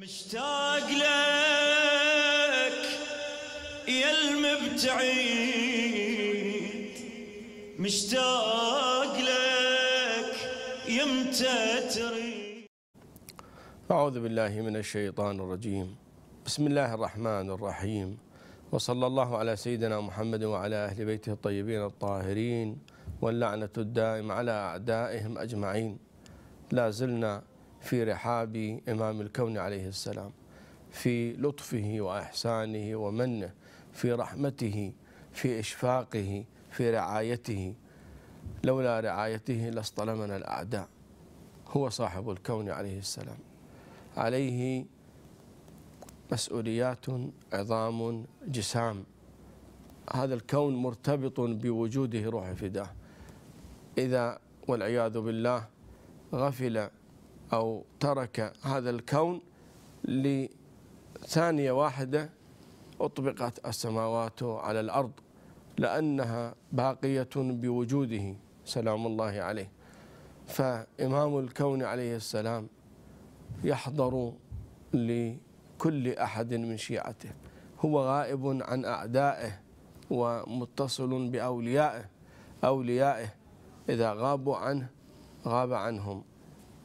مشتاق لك يا المبتعيد مشتاق لك يمتى تريد أعوذ بالله من الشيطان الرجيم بسم الله الرحمن الرحيم وصلى الله على سيدنا محمد وعلى أهل بيته الطيبين الطاهرين واللعنة الدائم على أعدائهم أجمعين لا زلنا في رحاب إمام الكون عليه السلام في لطفه وإحسانه ومنه في رحمته في إشفاقه في رعايته لولا رعايته لاصطلمنا الأعداء هو صاحب الكون عليه السلام عليه مسؤوليات عظام جسام هذا الكون مرتبط بوجوده روح فداه إذا والعياذ بالله غفل أو ترك هذا الكون لثانية واحدة أطبقت السماوات على الأرض لأنها باقية بوجوده سلام الله عليه فإمام الكون عليه السلام يحضر لكل أحد من شيعته هو غائب عن أعدائه ومتصل بأوليائه أوليائه إذا غابوا عنه غاب عنهم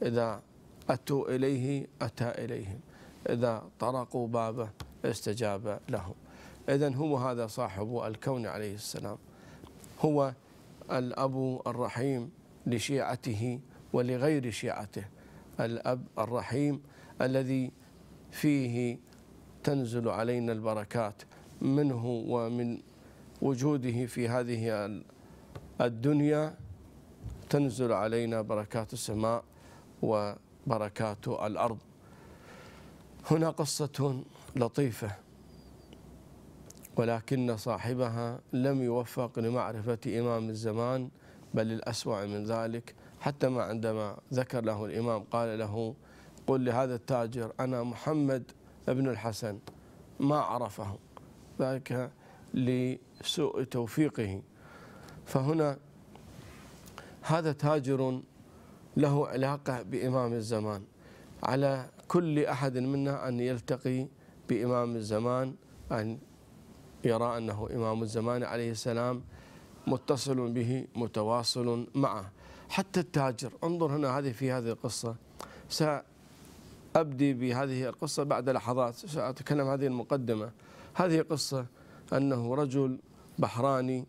إذا أتوا إليه أتى إليهم إذا طرقوا بابه استجاب لهم إذا هو هذا صاحب الكون عليه السلام هو الأب الرحيم لشيعته ولغير شيعته الأب الرحيم الذي فيه تنزل علينا البركات منه ومن وجوده في هذه الدنيا تنزل علينا بركات السماء و بركات الأرض هنا قصة لطيفة ولكن صاحبها لم يوفق لمعرفة إمام الزمان بل الأسوأ من ذلك حتى ما عندما ذكر له الإمام قال له قل لهذا التاجر أنا محمد بن الحسن ما عرفه ذلك لسوء توفيقه فهنا هذا تاجر له علاقة بإمام الزمان على كل أحد منا أن يلتقي بإمام الزمان أن يرى أنه إمام الزمان عليه السلام متصل به متواصل معه حتى التاجر انظر هنا هذه في هذه القصة سأبدي بهذه القصة بعد لحظات سأتكلم هذه المقدمة هذه قصة أنه رجل بحراني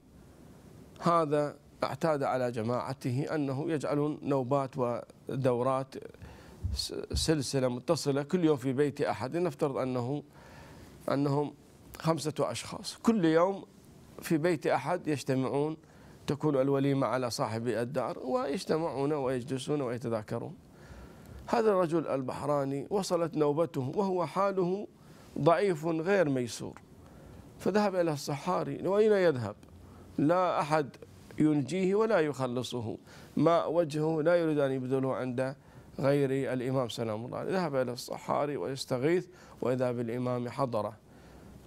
هذا اعتاد على جماعته أنه يجعلون نوبات ودورات سلسلة متصلة كل يوم في بيت أحد نفترض أنه أنهم خمسة أشخاص كل يوم في بيت أحد يجتمعون تكون الوليمة على صاحب الدار ويجتمعون ويجلسون ويتذاكرون هذا الرجل البحراني وصلت نوبته وهو حاله ضعيف غير ميسور فذهب إلى الصحاري وأين يذهب لا أحد ينجيه ولا يخلصه ما وجهه لا يريد أن يبذله عند غير الإمام سلام الله عليه ذهب إلى الصحاري ويستغيث وإذا بالإمام حضره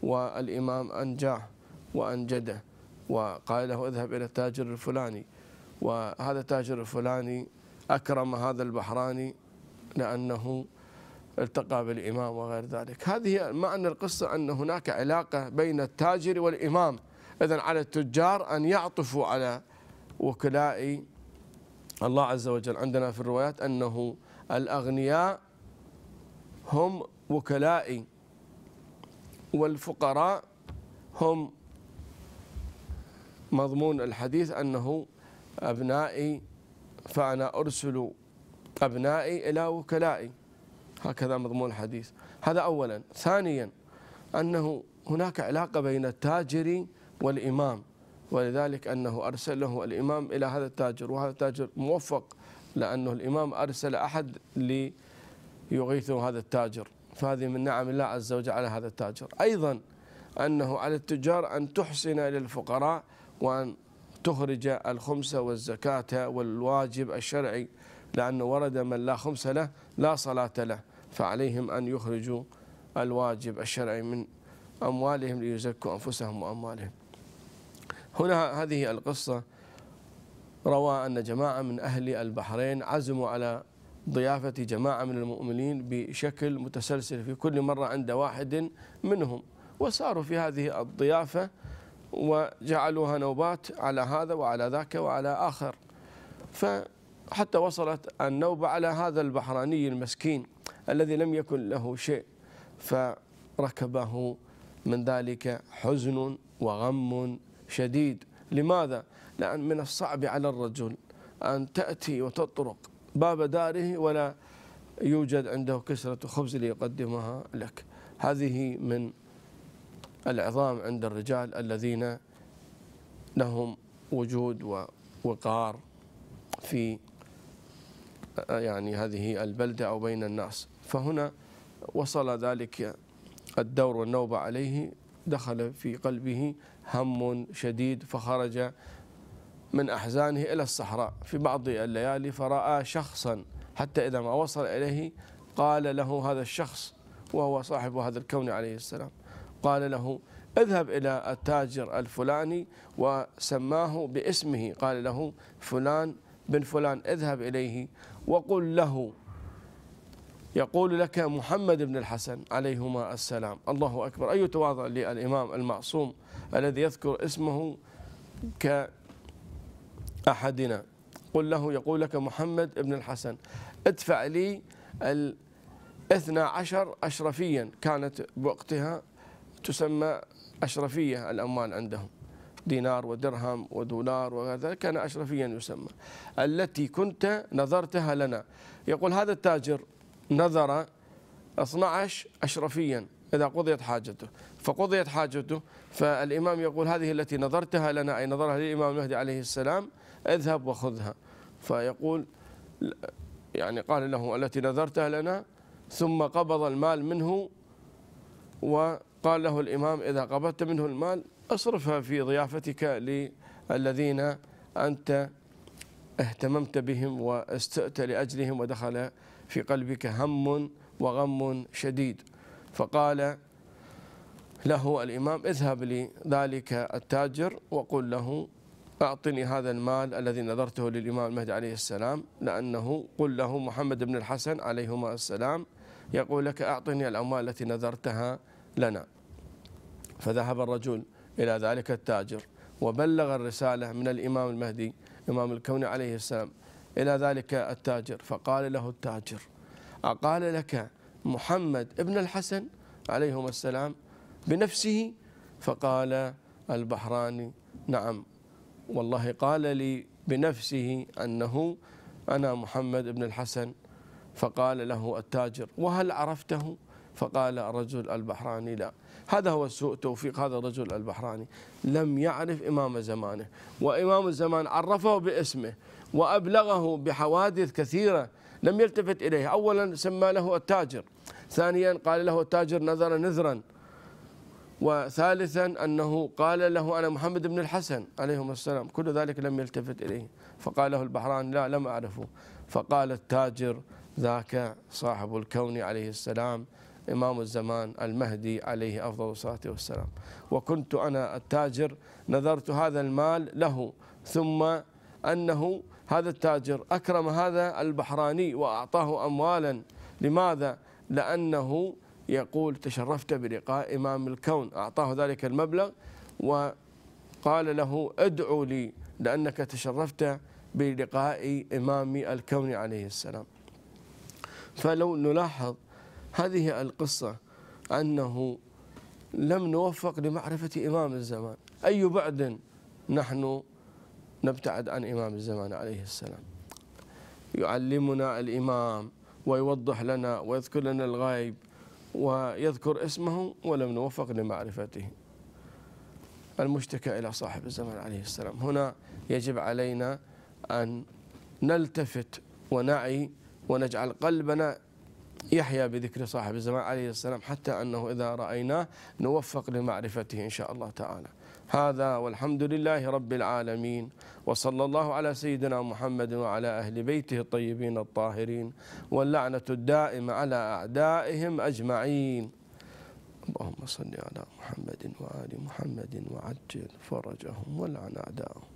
والإمام أنجاه وأنجده وقال له اذهب إلى التاجر الفلاني وهذا التاجر الفلاني أكرم هذا البحراني لأنه التقى بالإمام وغير ذلك هذه معنى القصة أن هناك علاقة بين التاجر والإمام إذا على التجار أن يعطفوا على وكلاء الله عز وجل عندنا في الروايات أنه الأغنياء هم وكلائي والفقراء هم مضمون الحديث أنه أبنائي فأنا أرسل أبنائي إلى وكلائي هكذا مضمون الحديث هذا أولا ثانيا أنه هناك علاقة بين التاجر والإمام ولذلك أنه أرسله الإمام إلى هذا التاجر وهذا التاجر موفق لأنه الإمام أرسل أحد ليغيثه هذا التاجر فهذه من نعم الله عز وجل على هذا التاجر أيضا أنه على التجار أن تحسن إلى الفقراء وأن تخرج الخمس والزكاة والواجب الشرعي لأنه ورد من لا خمس له لا صلاة له فعليهم أن يخرجوا الواجب الشرعي من أموالهم ليزكوا أنفسهم وأموالهم هنا هذه القصة روى أن جماعة من أهل البحرين عزموا على ضيافة جماعة من المؤمنين بشكل متسلسل في كل مرة عند واحد منهم وساروا في هذه الضيافة وجعلوها نوبات على هذا وعلى ذاك وعلى آخر فحتى وصلت النوبة على هذا البحراني المسكين الذي لم يكن له شيء فركبه من ذلك حزن وغم شديد لماذا؟ لأن من الصعب على الرجل أن تأتي وتطرق باب داره ولا يوجد عنده كسرة خبز ليقدمها لك هذه من العظام عند الرجال الذين لهم وجود ووقار في يعني هذه البلدة أو بين الناس فهنا وصل ذلك الدور والنوبة عليه دخل في قلبه هم شديد فخرج من أحزانه إلى الصحراء في بعض الليالي فرأى شخصا حتى إذا ما وصل إليه قال له هذا الشخص وهو صاحب هذا الكون عليه السلام قال له اذهب إلى التاجر الفلاني وسماه باسمه قال له فلان بن فلان اذهب إليه وقل له يقول لك محمد بن الحسن عليهما السلام الله أكبر أي تواضع للإمام المعصوم الذي يذكر اسمه كأحدنا قل له يقول لك محمد بن الحسن ادفع لي الاثنى عشر أشرفيا كانت بوقتها تسمى أشرفية الأموال عندهم دينار ودرهم ودولار وغير ذلك كان أشرفيا يسمى التي كنت نظرتها لنا يقول هذا التاجر نذر 12 أشرفيا إذا قضيت حاجته فقضيت حاجته فالإمام يقول هذه التي نظرتها لنا أي نظرها للإمام المهدي عليه السلام اذهب وخذها فيقول يعني قال له التي نذرتها لنا ثم قبض المال منه وقال له الإمام إذا قبضت منه المال أصرفها في ضيافتك للذين أنت اهتممت بهم واستئت لأجلهم ودخل في قلبك هم وغم شديد فقال له الإمام اذهب لذلك التاجر وقل له أعطني هذا المال الذي نذرته للإمام المهدي عليه السلام لأنه قل له محمد بن الحسن عليهما السلام يقول لك أعطني الأموال التي نذرتها لنا فذهب الرجل إلى ذلك التاجر وبلغ الرسالة من الإمام المهدي إمام الكون عليه السلام إلى ذلك التاجر فقال له التاجر أقال لك محمد ابن الحسن عليهما السلام بنفسه فقال البحراني نعم والله قال لي بنفسه أنه أنا محمد بن الحسن فقال له التاجر وهل عرفته فقال الرجل البحراني لا هذا هو سوء توفيق هذا الرجل البحراني لم يعرف إمام زمانه وإمام الزمان عرفه باسمه وأبلغه بحوادث كثيرة لم يلتفت إليه أولا سمى له التاجر ثانيا قال له التاجر نذر نذرا وثالثا أنه قال له أنا محمد بن الحسن عليهم السلام كل ذلك لم يلتفت إليه فقال له البحراني لا لم أعرفه فقال التاجر ذاك صاحب الكون عليه السلام إمام الزمان المهدي عليه أفضل الصلاة والسلام وكنت أنا التاجر نذرت هذا المال له ثم أنه هذا التاجر أكرم هذا البحراني وأعطاه أموالا لماذا؟ لأنه يقول تشرفت بلقاء إمام الكون أعطاه ذلك المبلغ وقال له ادعو لي لأنك تشرفت بلقاء إمام الكون عليه السلام فلو نلاحظ هذه القصة أنه لم نوفق لمعرفة إمام الزمان أي بعد نحن نبتعد عن إمام الزمان عليه السلام يعلمنا الإمام ويوضح لنا ويذكر لنا الغيب ويذكر اسمه ولم نوفق لمعرفته المشتكى إلى صاحب الزمان عليه السلام هنا يجب علينا أن نلتفت ونعي ونجعل قلبنا يحيى بذكر صاحب الزمان عليه السلام حتى أنه إذا رأيناه نوفق لمعرفته إن شاء الله تعالى هذا والحمد لله رب العالمين وصلى الله على سيدنا محمد وعلى أهل بيته الطيبين الطاهرين واللعنة الدائمة على أعدائهم أجمعين اللهم صل على محمد وآل محمد وعجل فرجهم ولعن اعدائهم.